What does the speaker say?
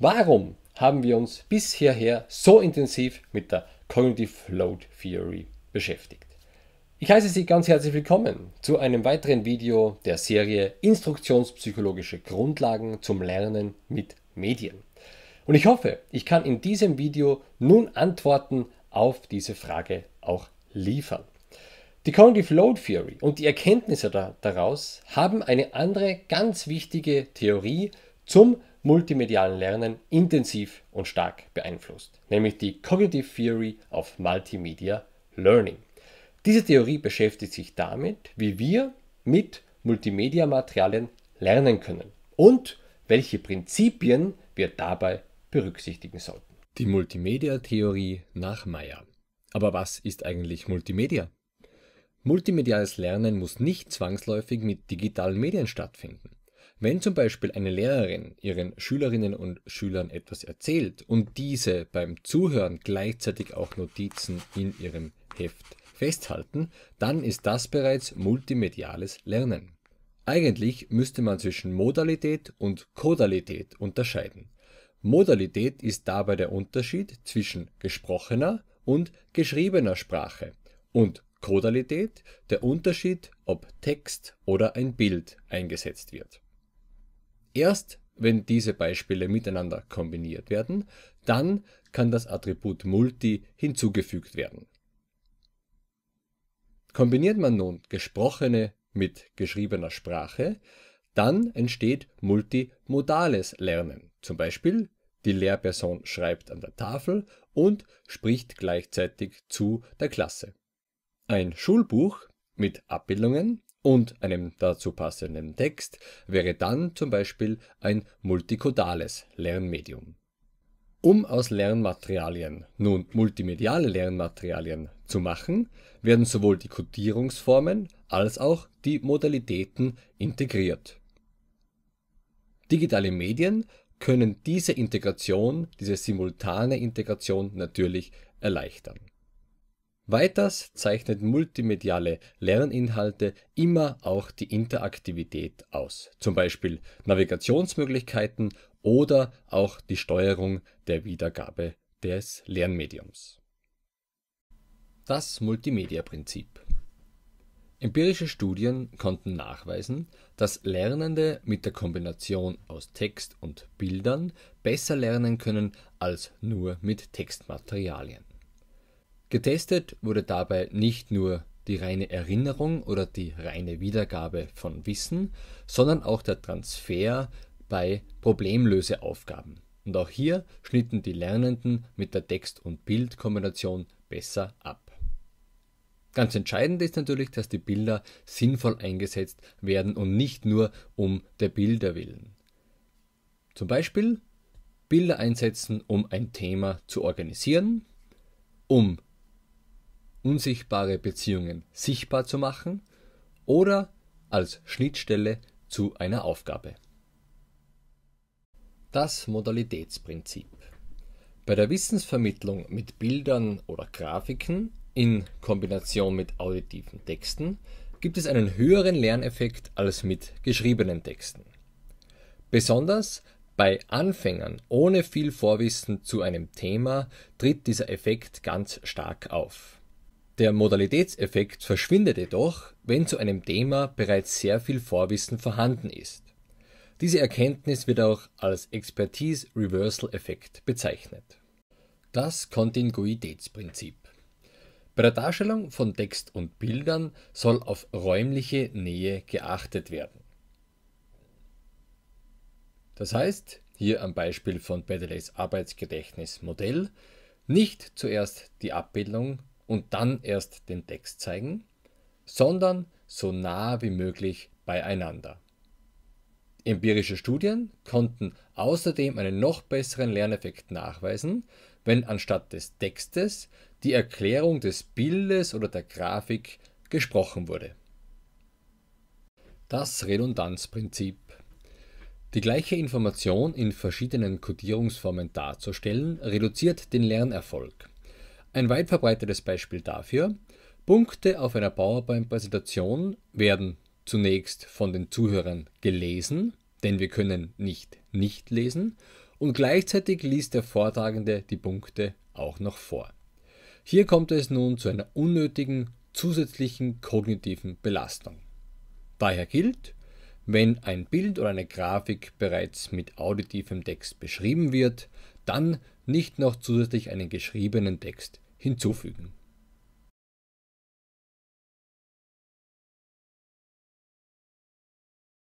Warum haben wir uns bisher so intensiv mit der Cognitive Load Theory beschäftigt? Ich heiße Sie ganz herzlich willkommen zu einem weiteren Video der Serie Instruktionspsychologische Grundlagen zum Lernen mit Medien. Und ich hoffe, ich kann in diesem Video nun Antworten auf diese Frage auch liefern. Die Cognitive Load Theory und die Erkenntnisse daraus haben eine andere ganz wichtige Theorie zum multimedialen Lernen intensiv und stark beeinflusst, nämlich die Cognitive Theory of Multimedia Learning. Diese Theorie beschäftigt sich damit, wie wir mit Multimedia-Materialien lernen können und welche Prinzipien wir dabei berücksichtigen sollten. Die Multimedia-Theorie nach Meyer. Aber was ist eigentlich Multimedia? Multimediales Lernen muss nicht zwangsläufig mit digitalen Medien stattfinden. Wenn zum Beispiel eine Lehrerin ihren Schülerinnen und Schülern etwas erzählt und diese beim Zuhören gleichzeitig auch Notizen in ihrem Heft festhalten, dann ist das bereits multimediales Lernen. Eigentlich müsste man zwischen Modalität und Kodalität unterscheiden. Modalität ist dabei der Unterschied zwischen gesprochener und geschriebener Sprache und Kodalität der Unterschied, ob Text oder ein Bild eingesetzt wird. Erst wenn diese Beispiele miteinander kombiniert werden, dann kann das Attribut Multi hinzugefügt werden. Kombiniert man nun gesprochene mit geschriebener Sprache, dann entsteht multimodales Lernen. Zum Beispiel die Lehrperson schreibt an der Tafel und spricht gleichzeitig zu der Klasse. Ein Schulbuch mit Abbildungen und einem dazu passenden Text wäre dann zum Beispiel ein multikodales Lernmedium. Um aus Lernmaterialien nun multimediale Lernmaterialien zu machen, werden sowohl die Codierungsformen als auch die Modalitäten integriert. Digitale Medien können diese Integration, diese simultane Integration natürlich erleichtern Weiters zeichnet multimediale Lerninhalte immer auch die Interaktivität aus, zum Beispiel Navigationsmöglichkeiten oder auch die Steuerung der Wiedergabe des Lernmediums. Das Multimedia-Prinzip Empirische Studien konnten nachweisen, dass Lernende mit der Kombination aus Text und Bildern besser lernen können als nur mit Textmaterialien. Getestet wurde dabei nicht nur die reine Erinnerung oder die reine Wiedergabe von Wissen, sondern auch der Transfer bei Problemlöseaufgaben. Und auch hier schnitten die Lernenden mit der Text- und Bildkombination besser ab. Ganz entscheidend ist natürlich, dass die Bilder sinnvoll eingesetzt werden und nicht nur um der Bilder willen. Zum Beispiel Bilder einsetzen, um ein Thema zu organisieren, um unsichtbare Beziehungen sichtbar zu machen oder als Schnittstelle zu einer Aufgabe. Das Modalitätsprinzip. Bei der Wissensvermittlung mit Bildern oder Grafiken in Kombination mit auditiven Texten gibt es einen höheren Lerneffekt als mit geschriebenen Texten. Besonders bei Anfängern ohne viel Vorwissen zu einem Thema tritt dieser Effekt ganz stark auf. Der Modalitätseffekt verschwindet jedoch, wenn zu einem Thema bereits sehr viel Vorwissen vorhanden ist. Diese Erkenntnis wird auch als Expertise Reversal Effekt bezeichnet. Das Kontinuitätsprinzip. Bei der Darstellung von Text und Bildern soll auf räumliche Nähe geachtet werden. Das heißt, hier am Beispiel von Bedeleys Arbeitsgedächtnismodell, nicht zuerst die Abbildung und dann erst den Text zeigen, sondern so nah wie möglich beieinander. Empirische Studien konnten außerdem einen noch besseren Lerneffekt nachweisen, wenn anstatt des Textes die Erklärung des Bildes oder der Grafik gesprochen wurde. Das Redundanzprinzip. Die gleiche Information in verschiedenen Codierungsformen darzustellen, reduziert den Lernerfolg. Ein weit verbreitetes Beispiel dafür, Punkte auf einer PowerPoint-Präsentation werden zunächst von den Zuhörern gelesen, denn wir können nicht nicht lesen, und gleichzeitig liest der Vortragende die Punkte auch noch vor. Hier kommt es nun zu einer unnötigen zusätzlichen kognitiven Belastung. Daher gilt, wenn ein Bild oder eine Grafik bereits mit auditivem Text beschrieben wird, dann nicht noch zusätzlich einen geschriebenen Text hinzufügen.